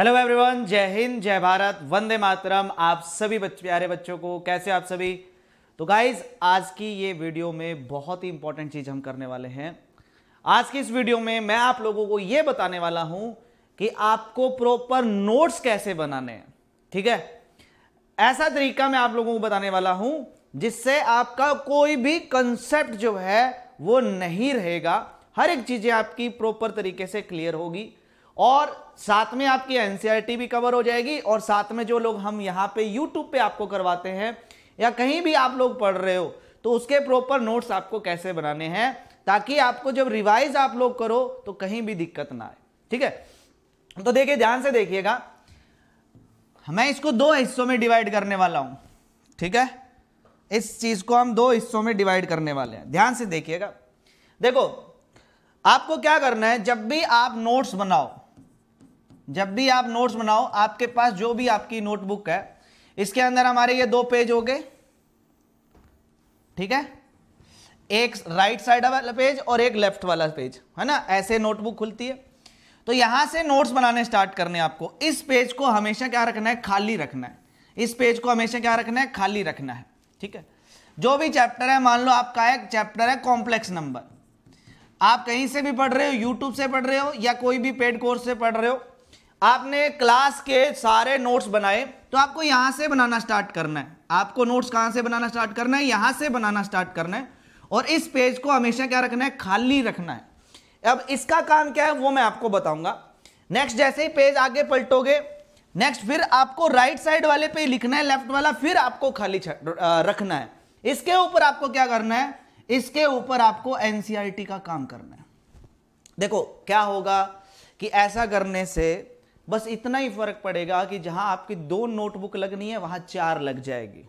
hello everyone जय हिंद जय भारत वंदे मातरम आप सभी बच्चे प्यारे बच्चों को कैसे आप सभी तो गाइज आज की ये वीडियो में बहुत ही इंपॉर्टेंट चीज़ हम करने वाले हैं आज की इस वीडियो में मैं आप लोगों को ये बताने वाला हूं कि आपको प्रॉपर नोट्स कैसे बनाने हैं ठीक है ऐसा तरीका मैं आप लोगों को बताने वाला हूं जिससे आपका कोई भी कंसेप्ट जो है वो नहीं रहेगा हर एक चीज़ें आपकी प्रॉपर तरीके से क्लियर होगी और साथ में आपकी एनसीईआरटी भी कवर हो जाएगी और साथ में जो लोग हम यहाँ पे यूट्यूब पे आपको करवाते हैं या कहीं भी आप लोग पढ़ रहे हो तो उसके प्रॉपर नोट्स आपको कैसे बनाने हैं ताकि आपको जब रिवाइज आप लोग करो तो कहीं भी दिक्कत ना आए ठीक है तो देखिए ध्यान से देखिएगा मैं इसको दो हिस्सों में डिवाइड करने वाला हूं ठीक है इस चीज को हम दो हिस्सों में डिवाइड करने वाले हैं ध्यान से देखिएगा देखो आपको क्या करना है जब भी आप नोट्स बनाओ जब भी आप नोट्स बनाओ आपके पास जो भी आपकी नोटबुक है इसके अंदर हमारे ये दो पेज हो गए ठीक है एक राइट साइड वाला पेज और एक लेफ्ट वाला पेज है ना ऐसे नोटबुक खुलती है तो यहां से नोट्स बनाने स्टार्ट करने आपको इस पेज को हमेशा क्या रखना है खाली रखना है इस पेज को हमेशा क्या रखना है खाली रखना है ठीक है जो भी चैप्टर है मान लो आपका एक चैप्टर है कॉम्प्लेक्स नंबर आप कहीं से भी पढ़ रहे हो यूट्यूब से पढ़ रहे हो या कोई भी पेड कोर्स से पढ़ रहे हो आपने क्लास के सारे नोट्स बनाए तो आपको यहां से बनाना स्टार्ट करना है आपको नोट्स कहां से बनाना स्टार्ट करना है यहां से बनाना स्टार्ट करना है और इस पेज को हमेशा क्या रखना है खाली रखना है अब इसका काम क्या है वो मैं आपको बताऊंगा नेक्स्ट जैसे ही पेज आगे पलटोगे नेक्स्ट फिर आपको राइट right साइड वाले पे लिखना है लेफ्ट वाला फिर आपको खाली रखना है इसके ऊपर आपको क्या करना है इसके ऊपर आपको एनसीआरटी e का काम करना है देखो क्या होगा कि ऐसा करने से बस इतना ही फर्क पड़ेगा कि जहां आपकी दो नोटबुक लगनी है वहां चार लग जाएगी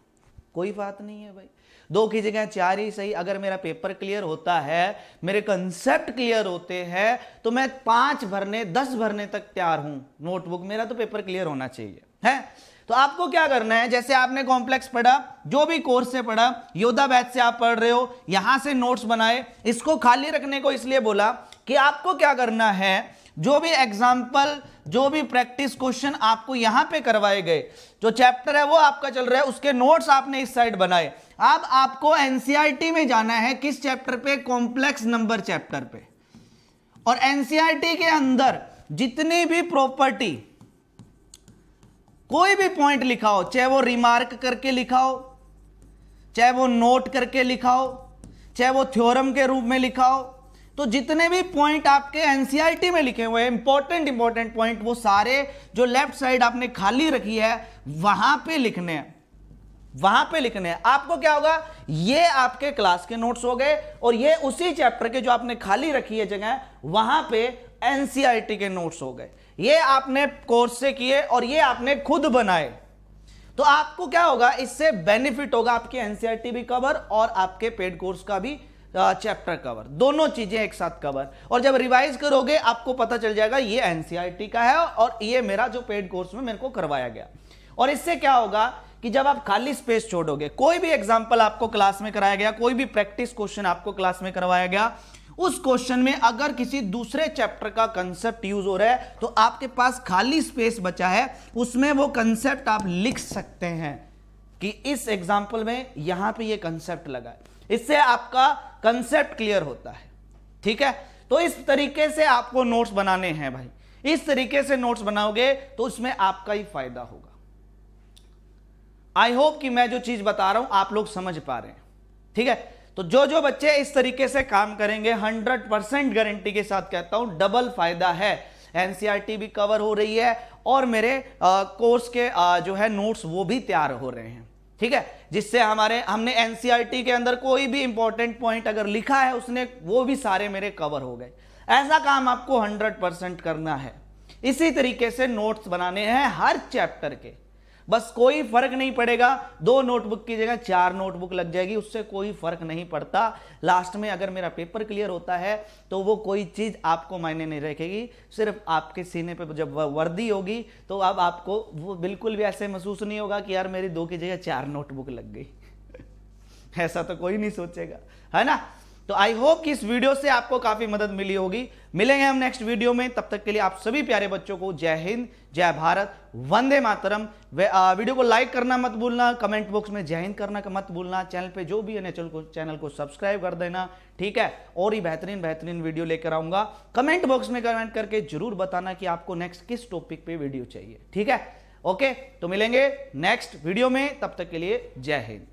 कोई बात नहीं है भाई दो की जगह चार ही सही अगर मेरा पेपर क्लियर होता है मेरे कंसेप्ट क्लियर होते हैं तो मैं पांच भरने दस भरने तक तैयार हूं नोटबुक मेरा तो पेपर क्लियर होना चाहिए है तो आपको क्या करना है जैसे आपने कॉम्प्लेक्स पढ़ा जो भी कोर्स से पढ़ा योद्धा बैच से आप पढ़ रहे हो यहां से नोट्स बनाए इसको खाली रखने को इसलिए बोला कि आपको क्या करना है जो भी एग्जाम्पल जो भी प्रैक्टिस क्वेश्चन आपको यहां पे करवाए गए जो चैप्टर है वो आपका चल रहा है उसके नोट्स आपने इस साइड बनाए अब आपको एनसीआरटी e में जाना है किस चैप्टर पे कॉम्प्लेक्स नंबर चैप्टर पे और एनसीआरटी e के अंदर जितनी भी प्रॉपर्टी कोई भी पॉइंट लिखा हो चाहे वो रिमार्क करके लिखाओ चाहे वो नोट करके लिखाओ चाहे वो थ्योरम के रूप में लिखा हो तो जितने भी पॉइंट आपके एनसीईआरटी में लिखे हुए हैं इंपॉर्टेंट इंपॉर्टेंट पॉइंट वो सारे जो लेफ्ट साइड आपने खाली रखी है वहां पे लिखने हैं वहां पे लिखने हैं आपको क्या होगा ये आपके क्लास के नोट्स हो गए और ये उसी चैप्टर के जो आपने खाली रखी है जगह वहां पे एनसीईआरटी के नोट्स हो गए ये आपने कोर्स से किए और ये आपने खुद बनाए तो आपको क्या होगा इससे बेनिफिट होगा आपकी एनसीईआरटी भी कवर और आपके पेड कोर्स का भी चैप्टर कवर दोनों चीजें एक साथ कवर और जब रिवाइज करोगे आपको पता चल जाएगा ये एनसीआरटी e का है और ये मेरा जो पेड कोर्स में मेरे को करवाया गया और इससे क्या होगा कि जब आप खाली स्पेस छोड़ोगे कोई भी एग्जाम्पल आपको क्लास में कराया गया कोई भी प्रैक्टिस क्वेश्चन आपको क्लास में करवाया गया उस क्वेश्चन में अगर किसी दूसरे चैप्टर का कंसेप्ट यूज हो रहा है तो आपके पास खाली स्पेस बचा है उसमें वो कंसेप्ट आप लिख सकते हैं कि इस एग्जाम्पल में यहां पे ये कंसेप्ट लगा है इससे आपका कंसेप्ट क्लियर होता है ठीक है तो इस तरीके से आपको नोट्स बनाने हैं भाई इस तरीके से नोट्स बनाओगे तो उसमें आपका ही फायदा होगा आई होप कि मैं जो चीज बता रहा हूं आप लोग समझ पा रहे हैं ठीक है तो जो जो बच्चे इस तरीके से काम करेंगे 100 परसेंट गारंटी के साथ कहता हूं डबल फायदा है एनसीआरटी e भी कवर हो रही है और मेरे कोर्स के आ, जो है नोट्स वो भी तैयार हो रहे हैं ठीक है जिससे हमारे हमने एनसीईआरटी e के अंदर कोई भी इंपॉर्टेंट पॉइंट अगर लिखा है उसने वो भी सारे मेरे कवर हो गए ऐसा काम आपको 100 परसेंट करना है इसी तरीके से नोट्स बनाने हैं हर चैप्टर के बस कोई फर्क नहीं पड़ेगा दो नोटबुक की जगह चार नोटबुक लग जाएगी उससे कोई फर्क नहीं पड़ता लास्ट में अगर मेरा पेपर क्लियर होता है तो वो कोई चीज़ आपको मायने नहीं रखेगी सिर्फ आपके सीने पर जब वर्दी होगी तो अब आपको वो बिल्कुल भी ऐसे महसूस नहीं होगा कि यार मेरी दो की जगह चार नोटबुक लग गई ऐसा तो कोई नहीं सोचेगा है ना तो आई होप कि इस वीडियो से आपको काफी मदद मिली होगी मिलेंगे हम नेक्स्ट वीडियो में तब तक के लिए आप सभी प्यारे बच्चों को जय हिंद जय भारत वंदे मातरम वीडियो को लाइक करना मत भूलना कमेंट बॉक्स में जय हिंद करना मत भूलना चैनल पे जो भी है नेचुरल को चैनल को सब्सक्राइब कर देना ठीक है और ही बेहतरीन बेहतरीन वीडियो लेकर आऊंगा कमेंट बॉक्स में कमेंट करके जरूर बताना कि आपको नेक्स्ट किस टॉपिक पे वीडियो चाहिए ठीक है ओके तो मिलेंगे नेक्स्ट वीडियो में तब तक के लिए जय हिंद